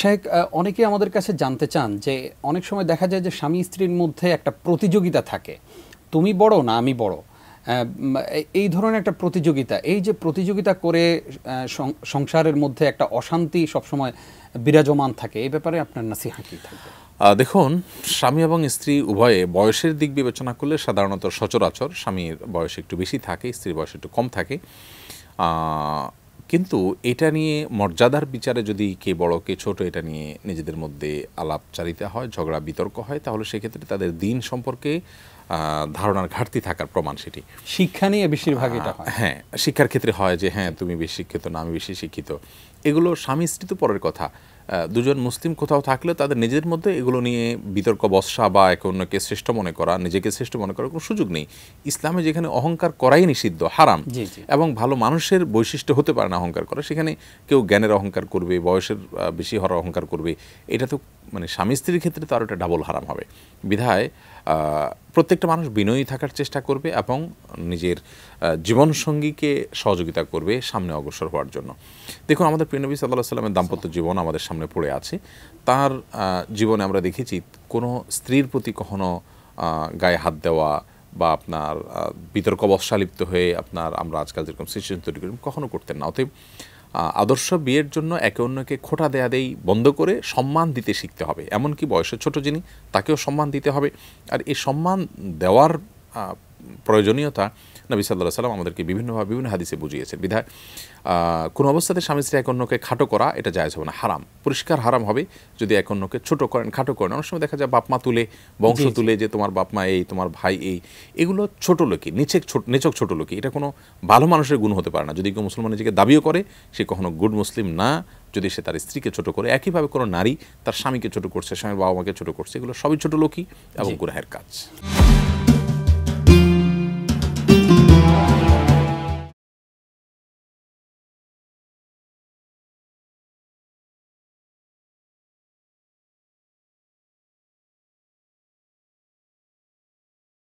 শেখ অনেকে আমাদের কাছে জানতে চান যে অনেক সময় দেখা যায় যে স্বামী স্ত্রীর মধ্যে একটা প্রতিযোগিতা থাকে তুমি বড় না আমি বড় এই ধরনের একটা প্রতিযোগিতা এই যে প্রতিযোগিতা করে সংসারের মধ্যে একটা অশান্তি সবসময় বিরাজমান থাকে এই ব্যাপারে আপনার নাসিহা কী দেখুন স্বামী এবং স্ত্রী উভয়ে বয়সের দিক বিবেচনা করলে সাধারণত সচরাচর স্বামীর বয়স একটু বেশি থাকে স্ত্রীর বয়স একটু কম থাকে কিন্তু এটা নিয়ে মর্যাদার বিচারে যদি কে বড় কে ছোট এটা নিয়ে নিজেদের মধ্যে আলাপচারিতা হয় ঝগড়া বিতর্ক হয় তাহলে সেক্ষেত্রে তাদের দিন সম্পর্কে ধারণার ঘাটতি থাকার প্রমাণ সেটি শিক্ষা নিয়ে বেশিরভাগ এটা হ্যাঁ শিক্ষার ক্ষেত্রে হয় যে হ্যাঁ তুমি বেশি শিক্ষিত না আমি বেশি শিক্ষিত এগুলো স্বামী স্ত্রী তো পরের কথা দুজন মুসলিম কোথাও থাকলে তাদের নিজেদের মধ্যে এগুলো নিয়ে বিতর্ক বসা বা এক অন্যকে শ্রেষ্ঠ মনে করা নিজেকে শ্রেষ্ঠ মনে করার কোনো সুযোগ নেই ইসলামে যেখানে অহংকার করাই নিষিদ্ধ হারাম এবং ভালো মানুষের বৈশিষ্ট্য হতে পারে না অহংকার করা সেখানে কেউ জ্ঞানের অহংকার করবে বয়সের বেশি হওয়ার অহংকার করবে এটা তো মানে স্বামী স্ত্রীর ক্ষেত্রে তার একটা ডাবল হারাম হবে বিধায় প্রত্যেকটা মানুষ বিনয়ী থাকার চেষ্টা করবে এবং নিজের জীবনসঙ্গীকে সহযোগিতা করবে সামনে অগ্রসর হওয়ার জন্য দেখুন আমাদের প্রিয়নবী সাল্লাহ সাল্লামের দাম্পত্য জীবন আমাদের সামনে পড়ে আছে তার জীবনে আমরা দেখেছি কোনো স্ত্রীর প্রতি কখনো গায়ে হাত দেওয়া বা আপনার বিতর্ক লিপ্ত হয়ে আপনার আমরা আজকাল যেরকম সিচুয়েশন তৈরি করি কখনো করতেন না অতএব আদর্শ বিয়ের জন্য একে অন্যকে খোটা দেয়া দেই বন্ধ করে সম্মান দিতে শিখতে হবে এমনকি বয়সে ছোট যিনি তাকেও সম্মান দিতে হবে আর এই সম্মান দেওয়ার প্রয়োজনীয়তা নবী সাল্লাহ সাল্লাম আমাদেরকে বিভিন্নভাবে বিভিন্ন হাদিসে বুঝিয়েছেন বিধায় কোনো অবস্থাতে স্বামী স্ত্রী এক অন্যকে খাটো করা এটা জায়জ হবে না হারাম পরিষ্কার হারাম হবে যদি এক অন্যকে ছোটো করেন খাটো করেন অনেক সময় দেখা যায় বাপমা তুলে বংশ তুলে যে তোমার বাপমা এই তোমার ভাই এই এগুলো ছোট লোকই নিচেক ছোট নিচক ছোট লোকই এটা কোনো ভালো মানুষের গুণ হতে পারে না যদি কেউ মুসলমান নিজেকে দাবিও করে সে কখনো গুড মুসলিম না যদি সে তার স্ত্রীকে ছোট করে একইভাবে কোনো নারী তার স্বামীকে ছোট করছে স্বামীর বাবা মাকে ছোট করছে এগুলো সবই ছোট লোকই এবং গুরাহের কাজ